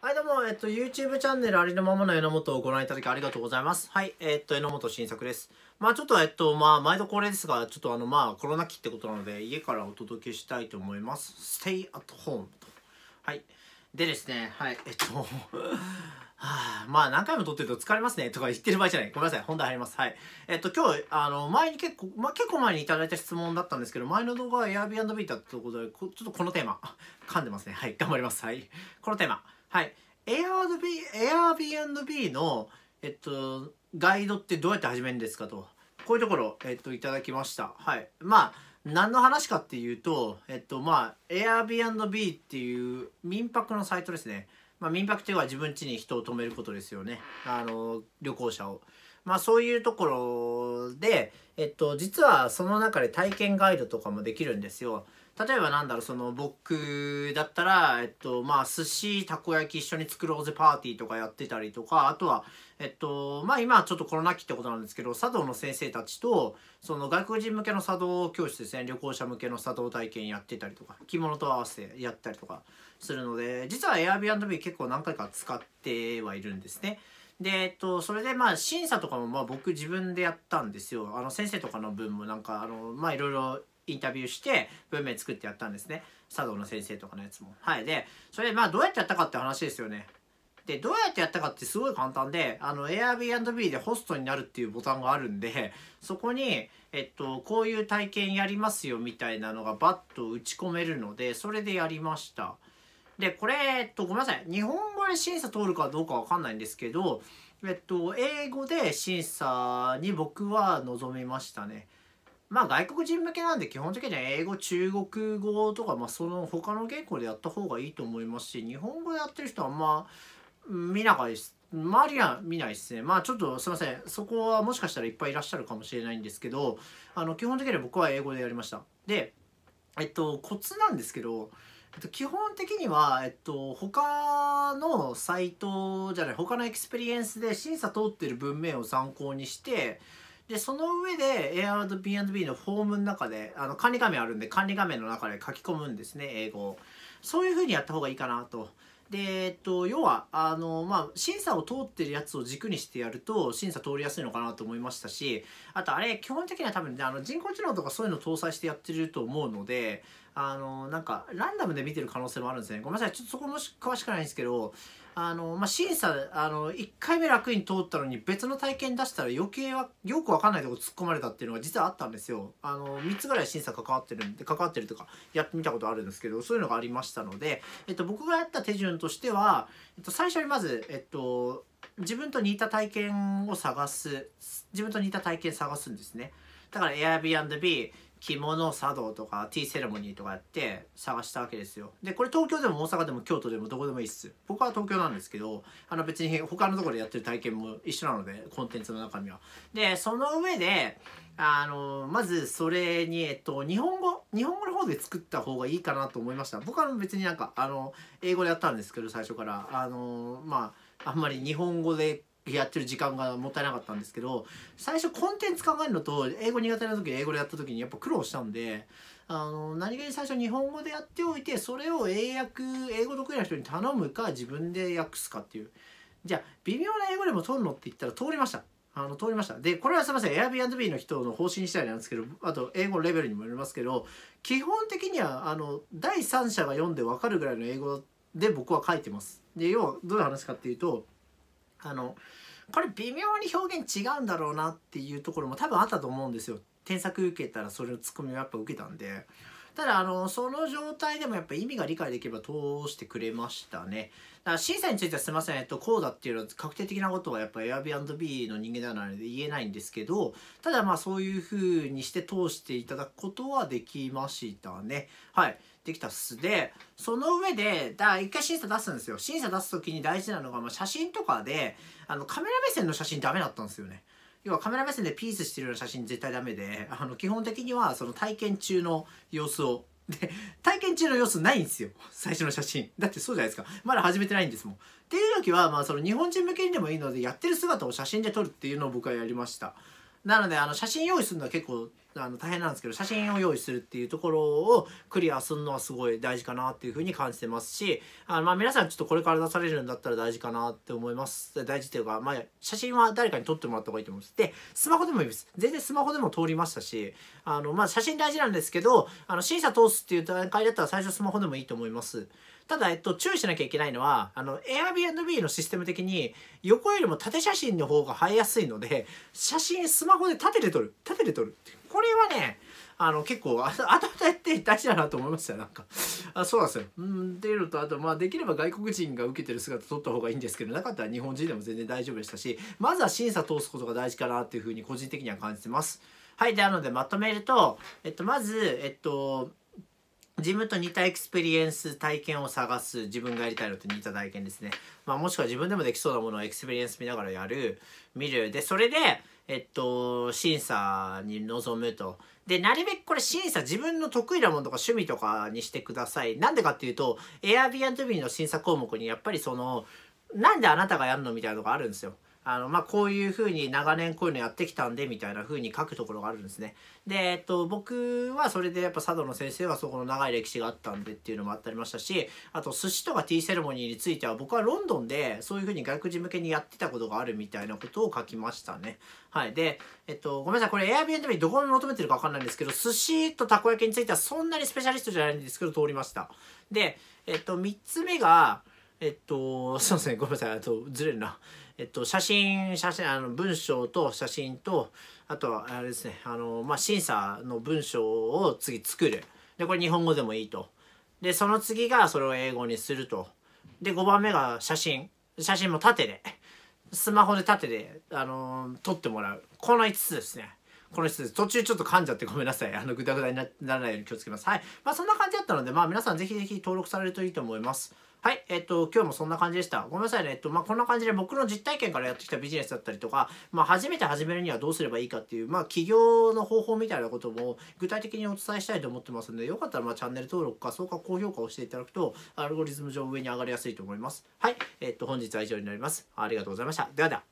はいどうも、えっと、YouTube チャンネルありのままの榎本をご覧いただきありがとうございます。はい、えっと、榎本新作です。まあちょっと、えっと、まあ毎度恒例ですが、ちょっとあの、まあコロナ期ってことなので、家からお届けしたいと思います。Stay at home と。はい。でですね、はい、えっと、はあ、まあ何回も撮ってると疲れますねとか言ってる場合じゃない。ごめんなさい、本題入ります。はい。えっと、今日、あの、前に結構、まあ結構前にいただいた質問だったんですけど、前の動画は Airbnb だったとことで、ちょっとこのテーマ、噛んでますね。はい、頑張ります。はい。このテーマ。はい。a ビービー、b a i r b ビーの、えっと、ガイドってどうやって始めるんですかと。こういうところ、えっと、いただきました。はい。まあ、何の話かっていうと、えっと、まあ、a ー r b ビーっていう民泊のサイトですね。まあ、民泊っていうのは自分家に人を泊めることですよね。あの、旅行者を。まあそういうところで、えっと、実はその中で体験ガイドとかもできるんですよ。例えばなんだろう、その僕だったら、えっと、まあ寿司、たこ焼き一緒に作ろうぜパーティーとかやってたりとか、あとは、えっと、まあ今はちょっとコロナ期ってことなんですけど、茶道の先生たちと、その外国人向けの茶道教室ですね、旅行者向けの茶道体験やってたりとか、着物と合わせてやったりとかするので、実は Airbnb 結構何回か使ってはいるんですね。で、えっと、それでまあ審査とかもまあ僕自分でやったんですよ。あの先生とかの分もなんかあのまあいろいろインタビューして文面作ってやったんですね。茶道の先生とかのやつも。はい。で、それまあどうやってやったかって話ですよね。で、どうやってやったかってすごい簡単で、あの Airbnb でホストになるっていうボタンがあるんで、そこに、えっと、こういう体験やりますよみたいなのがバッと打ち込めるので、それでやりました。で、これ、と、ごめんなさい。日本語で審査通るかどうかわかんないんですけど、えっと、英語で審査に僕は臨みましたね。まあ外国人向けなんで基本的には英語、中国語とか、まあその他の言語でやった方がいいと思いますし、日本語でやってる人はあんま見なかったです。周りは見ないですね。まあちょっとすいません。そこはもしかしたらいっぱいいらっしゃるかもしれないんですけど、あの基本的には僕は英語でやりました。で、えっと、コツなんですけど、えっと、基本的には、えっと、他のサイトじゃない他のエクスペリエンスで審査通ってる文面を参考にしてでその上で Airbnb のフォームの中であの管理画面あるんで管理画面の中で書き込むんですね英語をそういうふうにやった方がいいかなと。でえっと、要はあの、まあ、審査を通ってるやつを軸にしてやると審査通りやすいのかなと思いましたしあとあれ基本的には多分、ね、あの人工知能とかそういうのを搭載してやってると思うのであのなんかランダムで見てる可能性もあるんですねごめんなさいちょっとそこもし詳しくないんですけどあの、まあ、審査あの1回目楽に通ったのに別の体験出したら余計はよく分かんないとこ突っ込まれたっていうのが実はあったんですよあの3つぐらい審査関わってるんで関わってるとかやってみたことあるんですけどそういうのがありましたので、えっと、僕がやった手順としては、えっと、最初にまずえっと自分と似た体験を探す自分と似た体験探すんですねだから Airbnb 着物茶道とかティーセレモニーとかやって探したわけですよでこれ東京でも大阪でも京都でもどこでもいいっす僕は東京なんですけどあの別に他のところでやってる体験も一緒なのでコンテンツの中身はでその上であのまずそれにえっと日本語日本語の方で作った方がいいかなと思いました僕は別になんかあの英語でやったんですけど最初からあのまああんまり日本語でやってる時間がもったいなかったんですけど最初コンテンツ考えるのと英語苦手な時英語でやった時にやっぱ苦労したんであの何気に最初日本語でやっておいてそれを英訳英語得意な人に頼むか自分で訳すかっていうじゃあ微妙な英語でも通るのって言ったら通りましたあの通りましたでこれはすみません Airbnb の人の方針次第なんですけどあと英語レベルにもよりますけど基本的にはあの第三者が読んで分かるぐらいの英語で僕は書いてますで要はどういう話かっていうとあのこれ微妙に表現違うんだろうなっていうところも多分あったと思うんですよ。添削受けたらそれのツッコミをやっぱ受けたんでただあのその状態でもやっぱ意味が理解できれば通してくれましたねだから審査についてはすいません、えっと、こうだっていうのは確定的なことはやっぱ Airbnb の人間ではないので言えないんですけどただまあそういうふうにして通していただくことはできましたねはいできたっすでその上でだ一回審査出すんですよ審査出す時に大事なのが、まあ、写真とかであのカメラ目線の写真ダメだったんですよね要はカメラ目線でピースしてるような写真絶対ダメで、あの、基本的にはその体験中の様子を、で、体験中の様子ないんですよ。最初の写真。だってそうじゃないですか。まだ始めてないんですもん。っていう時は、まあその日本人向けにでもいいので、やってる姿を写真で撮るっていうのを僕はやりました。なので、あの、写真用意するのは結構あの大変なんですけど写真を用意するっていうところをクリアするのはすごい大事かなっていうふうに感じてますしあまあ皆さんちょっとこれから出されるんだったら大事かなって思います大事っていうか、まあ、写真は誰かに撮ってもらった方がいいと思いますでスマホでもいいです全然スマホでも通りましたしあの、まあ、写真大事なんですけどあの審査通すっていう段階だったら最初スマホでもいいと思いますただ、えっと、注意しなきゃいけないのは、あの、Airbnb のシステム的に、横よりも縦写真の方が映えやすいので、写真スマホで縦で撮る。縦で撮る。これはね、あの結構、あとあって大事だなと思いましたよ、なんか。あそうなんですよ。うん、出ると、あと、まあ、できれば外国人が受けてる姿撮った方がいいんですけど、なかったら日本人でも全然大丈夫でしたし、まずは審査通すことが大事かなっていうふうに個人的には感じてます。はい、で、なのでまとめると、えっと、まず、えっと、自分と似たエクスペリエンス体験を探す自分がやりたいのと似た体験ですね、まあ、もしくは自分でもできそうなものをエクスペリエンス見ながらやる見るでそれでえっと審査に臨むとでなるべくこれ審査自分の得意なものとか趣味とかにしてくださいなんでかっていうと Airbnb の審査項目にやっぱりそのなんであなたがやるのみたいなのがあるんですよあのまあ、こういうふうに長年こういうのやってきたんでみたいなふうに書くところがあるんですね。で、えっと、僕はそれでやっぱ佐渡の先生はそこの長い歴史があったんでっていうのもあったりましたしあと寿司とかティーセレモニーについては僕はロンドンでそういうふうに外国人向けにやってたことがあるみたいなことを書きましたね。はい。で、えっと、ごめんなさい。これ Airbnb にどこに求めてるかわかんないんですけど、寿司とたこ焼きについてはそんなにスペシャリストじゃないんですけど、通りました。で、えっと、3つ目が、えっと、すいません。ごめんなさい。あと、ずれるな。えっと、写真、写真、あの、文章と写真と、あとは、あれですね、あの、まあ、審査の文章を次作る。で、これ日本語でもいいと。で、その次がそれを英語にすると。で、5番目が写真。写真も縦で。スマホで縦で、あの撮ってもらう。この5つですね。このす。途中ちょっと噛んじゃってごめんなさい。あの、ぐだぐだにならないように気をつけます。はい。まあ、そんな感じだったので、まあ、皆さんぜひぜひ登録されるといいと思います。はい、えっと、今日もそんな感じでした。ごめんなさいね。えっと、まあ、こんな感じで僕の実体験からやってきたビジネスだったりとか、まあ、初めて始めるにはどうすればいいかっていう、まあ、起業の方法みたいなことも具体的にお伝えしたいと思ってますので、よかったら、まあ、チャンネル登録か、そうか高評価をしていただくと、アルゴリズム上上に上がりやすいと思います。はい、えっと、本日は以上になります。ありがとうございました。ではでは。